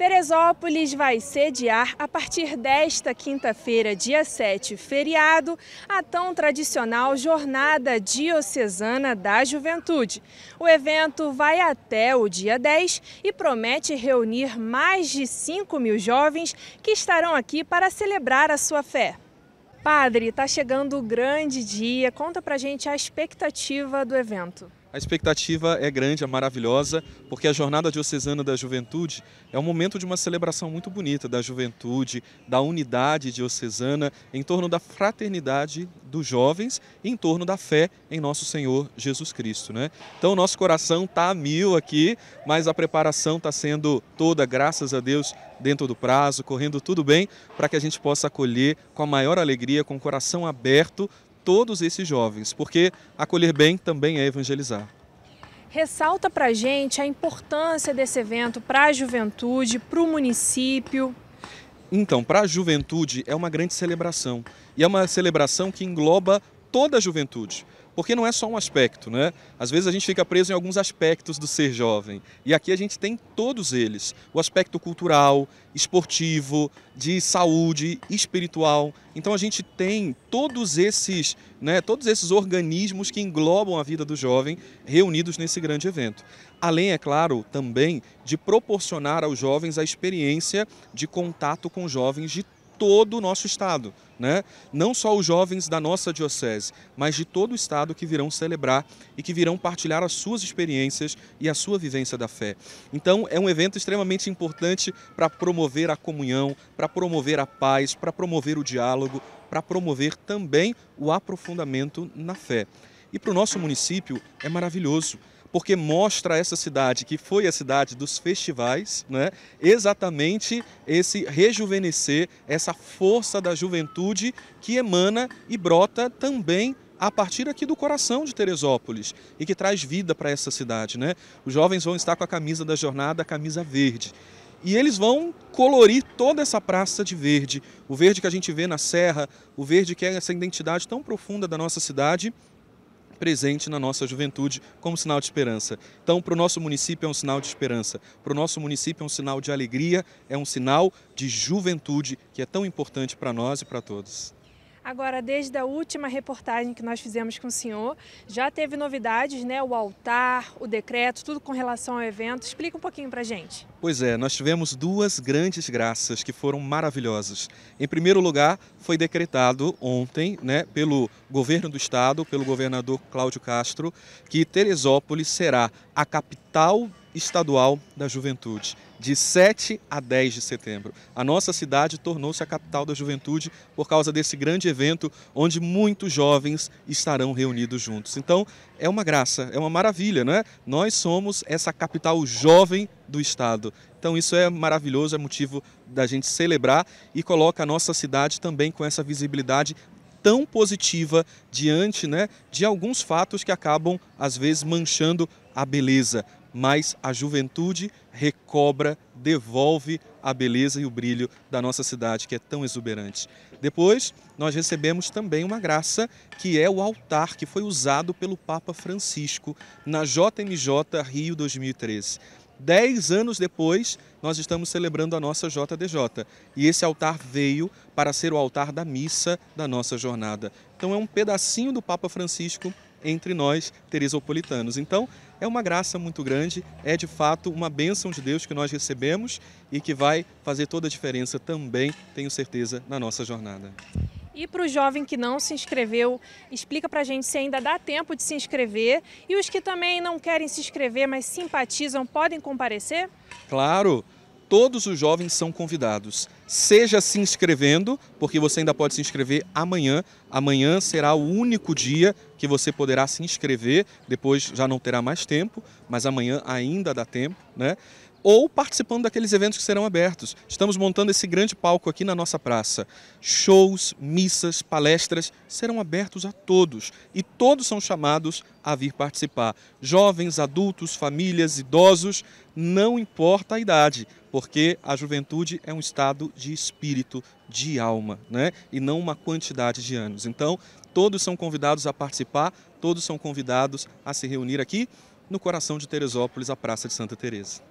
Teresópolis vai sediar, a partir desta quinta-feira, dia 7, feriado, a tão tradicional Jornada Diocesana da Juventude. O evento vai até o dia 10 e promete reunir mais de 5 mil jovens que estarão aqui para celebrar a sua fé. Padre, está chegando o grande dia. Conta pra gente a expectativa do evento. A expectativa é grande, é maravilhosa, porque a Jornada Diocesana da Juventude é um momento de uma celebração muito bonita da juventude, da unidade diocesana, em torno da fraternidade dos jovens e em torno da fé em nosso Senhor Jesus Cristo. Né? Então, nosso coração está a mil aqui, mas a preparação está sendo toda, graças a Deus, dentro do prazo, correndo tudo bem, para que a gente possa acolher com a maior alegria, com o coração aberto todos esses jovens, porque acolher bem também é evangelizar. Ressalta para gente a importância desse evento para a juventude, para o município. Então, para a juventude é uma grande celebração e é uma celebração que engloba toda a juventude. Porque não é só um aspecto, né? Às vezes a gente fica preso em alguns aspectos do ser jovem. E aqui a gente tem todos eles: o aspecto cultural, esportivo, de saúde, espiritual. Então a gente tem todos esses, né, todos esses organismos que englobam a vida do jovem reunidos nesse grande evento. Além, é claro, também de proporcionar aos jovens a experiência de contato com jovens de todo o nosso estado, né? não só os jovens da nossa diocese, mas de todo o estado que virão celebrar e que virão partilhar as suas experiências e a sua vivência da fé. Então, é um evento extremamente importante para promover a comunhão, para promover a paz, para promover o diálogo, para promover também o aprofundamento na fé. E para o nosso município é maravilhoso porque mostra essa cidade, que foi a cidade dos festivais, né? exatamente esse rejuvenescer, essa força da juventude que emana e brota também a partir aqui do coração de Teresópolis e que traz vida para essa cidade. Né? Os jovens vão estar com a camisa da jornada, a camisa verde. E eles vão colorir toda essa praça de verde. O verde que a gente vê na serra, o verde que é essa identidade tão profunda da nossa cidade presente na nossa juventude como sinal de esperança. Então, para o nosso município é um sinal de esperança, para o nosso município é um sinal de alegria, é um sinal de juventude que é tão importante para nós e para todos. Agora, desde a última reportagem que nós fizemos com o senhor, já teve novidades, né? O altar, o decreto, tudo com relação ao evento. Explica um pouquinho para gente. Pois é, nós tivemos duas grandes graças que foram maravilhosas. Em primeiro lugar, foi decretado ontem, né, pelo governo do estado, pelo governador Cláudio Castro, que Teresópolis será a capital Estadual da Juventude, de 7 a 10 de setembro. A nossa cidade tornou-se a capital da juventude por causa desse grande evento onde muitos jovens estarão reunidos juntos. Então, é uma graça, é uma maravilha, não é? Nós somos essa capital jovem do estado. Então, isso é maravilhoso, é motivo da gente celebrar e coloca a nossa cidade também com essa visibilidade tão positiva diante né, de alguns fatos que acabam, às vezes, manchando a beleza, mas a juventude recobra, devolve a beleza e o brilho da nossa cidade que é tão exuberante. Depois, nós recebemos também uma graça que é o altar que foi usado pelo Papa Francisco na JMJ Rio 2013. Dez anos depois, nós estamos celebrando a nossa JDJ. E esse altar veio para ser o altar da missa da nossa jornada. Então, é um pedacinho do Papa Francisco entre nós, teresopolitanos. Então, é uma graça muito grande, é de fato uma bênção de Deus que nós recebemos e que vai fazer toda a diferença também, tenho certeza, na nossa jornada. E para o jovem que não se inscreveu, explica para a gente se ainda dá tempo de se inscrever. E os que também não querem se inscrever, mas simpatizam, podem comparecer? Claro! todos os jovens são convidados. Seja se inscrevendo, porque você ainda pode se inscrever amanhã. Amanhã será o único dia que você poderá se inscrever, depois já não terá mais tempo, mas amanhã ainda dá tempo, né? ou participando daqueles eventos que serão abertos. Estamos montando esse grande palco aqui na nossa praça. Shows, missas, palestras serão abertos a todos e todos são chamados a vir participar. Jovens, adultos, famílias, idosos, não importa a idade, porque a juventude é um estado de espírito, de alma, né? E não uma quantidade de anos. Então, todos são convidados a participar, todos são convidados a se reunir aqui no coração de Teresópolis, a Praça de Santa Teresa.